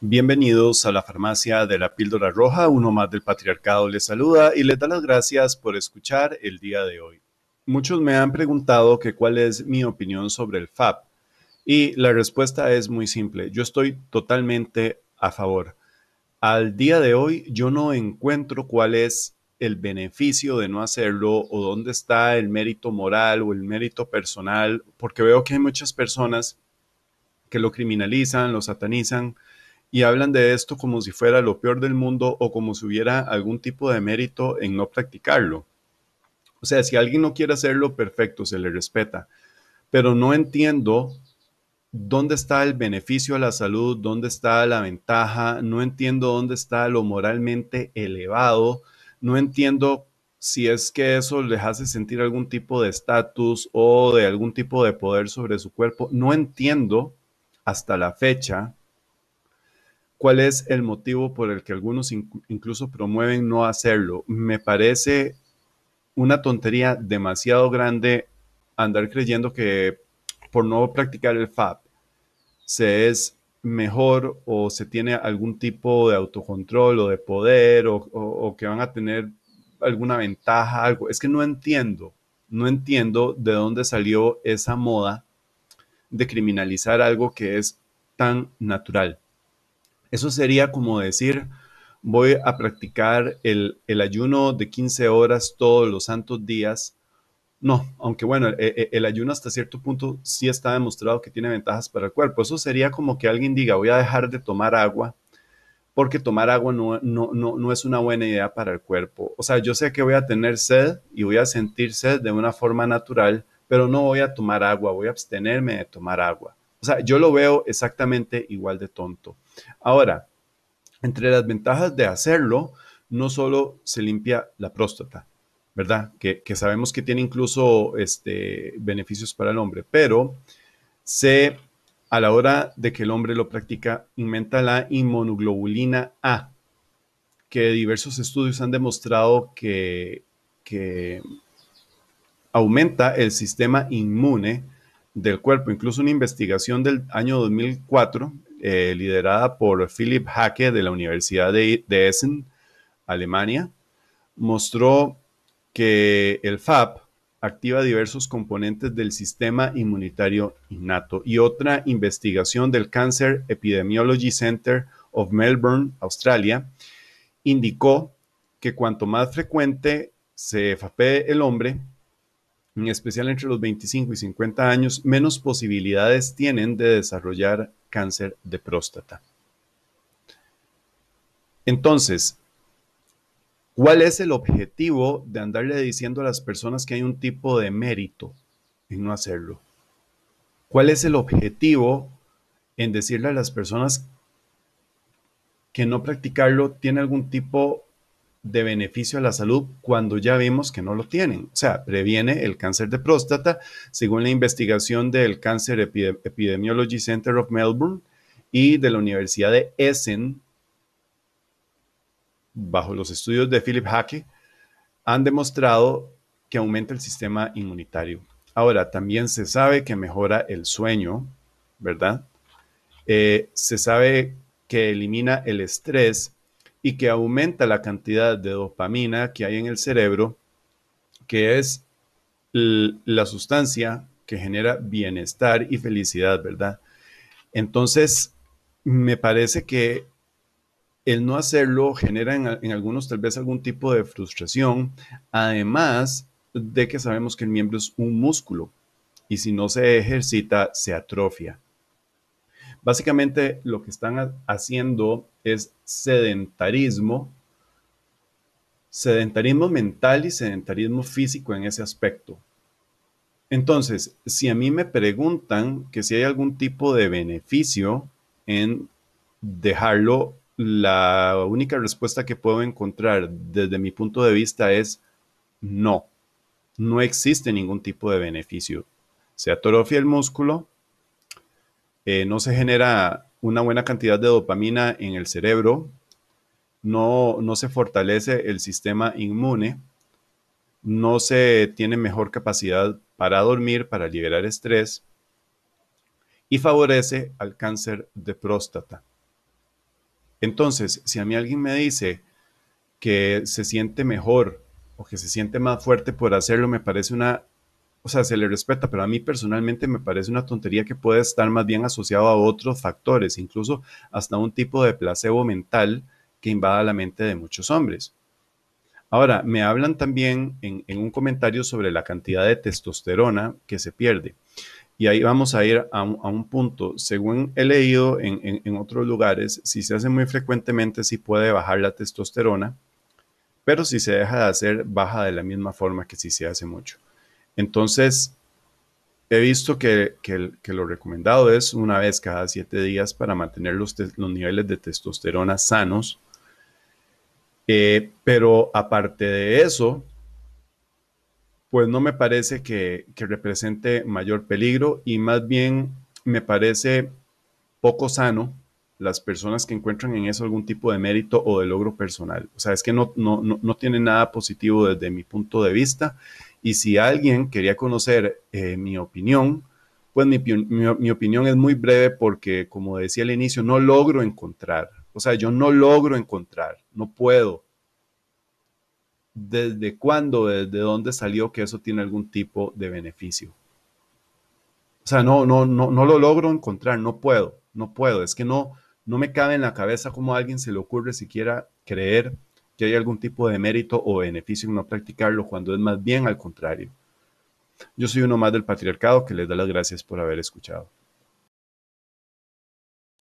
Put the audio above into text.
Bienvenidos a la farmacia de la píldora roja, uno más del patriarcado les saluda y les da las gracias por escuchar el día de hoy. Muchos me han preguntado que cuál es mi opinión sobre el FAP y la respuesta es muy simple, yo estoy totalmente a favor. Al día de hoy yo no encuentro cuál es el beneficio de no hacerlo o dónde está el mérito moral o el mérito personal, porque veo que hay muchas personas que lo criminalizan, lo satanizan, y hablan de esto como si fuera lo peor del mundo o como si hubiera algún tipo de mérito en no practicarlo. O sea, si alguien no quiere hacerlo, perfecto, se le respeta. Pero no entiendo dónde está el beneficio a la salud, dónde está la ventaja, no entiendo dónde está lo moralmente elevado, no entiendo si es que eso le hace sentir algún tipo de estatus o de algún tipo de poder sobre su cuerpo. No entiendo hasta la fecha cuál es el motivo por el que algunos incluso promueven no hacerlo. Me parece una tontería demasiado grande andar creyendo que por no practicar el FAP se es mejor o se tiene algún tipo de autocontrol o de poder o, o que van a tener alguna ventaja, algo. Es que no entiendo, no entiendo de dónde salió esa moda de criminalizar algo que es tan natural eso sería como decir, voy a practicar el, ayuno de 15 horas todos los santos días. No, aunque bueno, e, e, el, ayuno hasta cierto punto sí está demostrado que tiene ventajas para el cuerpo. Eso sería como que alguien diga, voy a dejar de tomar agua porque tomar agua no, no es una buena idea para el cuerpo. O sea, yo sé que voy a tener sed y voy a sentir sed de una forma natural, pero no voy a tomar agua, voy a abstenerme de tomar agua. O sea, yo lo veo exactamente igual de tonto. Ahora, entre las ventajas de hacerlo, no solo se limpia la próstata, ¿verdad? Que, sabemos que tiene incluso este, beneficios para el hombre, pero se, a la hora de que el hombre lo practica, inventa la inmunoglobulina A, que diversos estudios han demostrado que, que aumenta el sistema inmune del cuerpo. Incluso una investigación del año 2004 eh, liderada por Philip Hacke de la Universidad de, Essen, Alemania, mostró que el FAP activa diversos componentes del sistema inmunitario innato y otra investigación del Cancer Epidemiology Center of Melbourne, Australia, indicó que cuanto más frecuente se FAPE el hombre, en especial entre los 25 y 50 años, menos posibilidades tienen de desarrollar cáncer de próstata. Entonces, ¿cuál es el objetivo de andarle diciendo a las personas que hay un tipo de mérito en no hacerlo? ¿Cuál es el objetivo en decirle a las personas que no practicarlo tiene algún tipo de de beneficio a la salud cuando ya vemos que no lo tienen. O sea, previene el cáncer de próstata, según la investigación del Cancer Epidemiology Center of Melbourne y de la Universidad de Essen, bajo los estudios de Philip Hacke, han demostrado que aumenta el sistema inmunitario. Ahora, también se sabe que mejora el sueño, ¿verdad? Eh, se sabe que elimina el estrés y que aumenta la cantidad de dopamina que hay en el cerebro, que es la sustancia que genera bienestar y felicidad, ¿verdad? Entonces, me parece que el no hacerlo genera en, algunos tal vez algún tipo de frustración, además de que sabemos que el miembro es un músculo y si no se ejercita, se atrofia. Básicamente, lo que están haciendo es sedentarismo, sedentarismo mental y sedentarismo físico en ese aspecto. Entonces, si a mí me preguntan que si hay algún tipo de beneficio en dejarlo, la única respuesta que puedo encontrar desde mi punto de vista es no, no existe ningún tipo de beneficio. Se atrofia el músculo, eh, no se genera una buena cantidad de dopamina en el cerebro, no, no se fortalece el sistema inmune, no se tiene mejor capacidad para dormir, para liberar estrés y favorece al cáncer de próstata. Entonces, si a mí alguien me dice que se siente mejor o que se siente más fuerte por hacerlo, me parece una o sea, se le respeta, pero a mí personalmente me parece una tontería que puede estar más bien asociado a otros factores, incluso hasta un tipo de placebo mental que invada la mente de muchos hombres. Ahora, me hablan también en, un comentario sobre la cantidad de testosterona que se pierde. Y ahí vamos a ir a un, punto. Según he leído en, otros lugares, si se hace muy frecuentemente, sí puede bajar la testosterona, pero si se deja de hacer, baja de la misma forma que si se hace mucho. Entonces, he visto que, lo recomendado es una vez cada siete días para mantener los, niveles de testosterona sanos. Eh, pero aparte de eso, pues no me parece que, represente mayor peligro y más bien me parece poco sano las personas que encuentran en eso algún tipo de mérito o de logro personal. O sea, es que no, no, no tiene nada positivo desde mi punto de vista y si alguien quería conocer eh, mi opinión, pues mi, opinión es muy breve porque, como decía al inicio, no logro encontrar, o sea, yo no logro encontrar, no puedo. ¿Desde cuándo, desde dónde salió que eso tiene algún tipo de beneficio? O sea, no, no, no, no lo logro encontrar, no puedo, no puedo. Es que no, no me cabe en la cabeza cómo a alguien se le ocurre siquiera creer que hay algún tipo de mérito o beneficio en no practicarlo, cuando es más bien al contrario. Yo soy uno más del patriarcado que les da las gracias por haber escuchado.